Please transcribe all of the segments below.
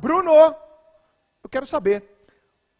Bruno, eu quero saber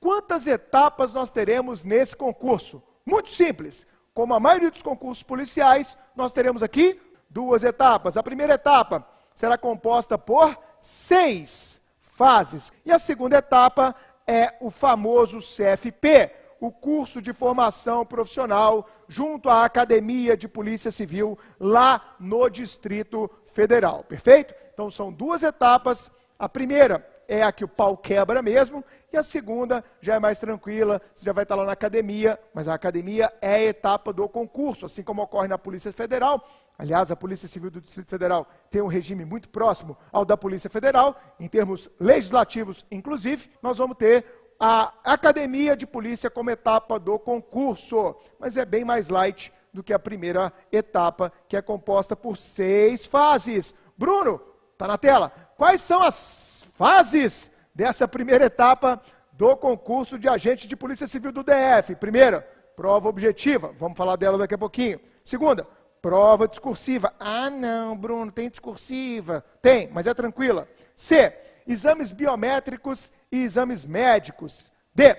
quantas etapas nós teremos nesse concurso. Muito simples. Como a maioria dos concursos policiais, nós teremos aqui duas etapas. A primeira etapa será composta por seis fases. E a segunda etapa é o famoso CFP, o curso de formação profissional junto à Academia de Polícia Civil lá no Distrito Federal. Perfeito? Então são duas etapas. A primeira é a que o pau quebra mesmo, e a segunda já é mais tranquila, você já vai estar lá na academia, mas a academia é a etapa do concurso, assim como ocorre na Polícia Federal. Aliás, a Polícia Civil do Distrito Federal tem um regime muito próximo ao da Polícia Federal, em termos legislativos, inclusive, nós vamos ter a academia de polícia como etapa do concurso, mas é bem mais light do que a primeira etapa, que é composta por seis fases. Bruno, tá na tela. Quais são as fases dessa primeira etapa do concurso de agente de Polícia Civil do DF. Primeira, prova objetiva, vamos falar dela daqui a pouquinho. Segunda, prova discursiva. Ah, não, Bruno, tem discursiva. Tem, mas é tranquila. C, exames biométricos e exames médicos. D,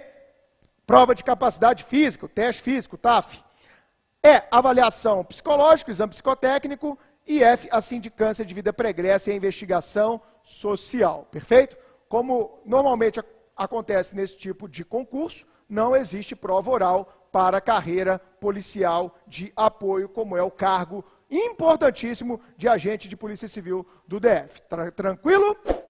prova de capacidade física, teste físico, TAF. E, avaliação psicológica, exame psicotécnico e F, a sindicância de vida pregressa e a investigação social. Perfeito? Como normalmente acontece nesse tipo de concurso, não existe prova oral para carreira policial de apoio, como é o cargo importantíssimo de agente de Polícia Civil do DF. Tra tranquilo?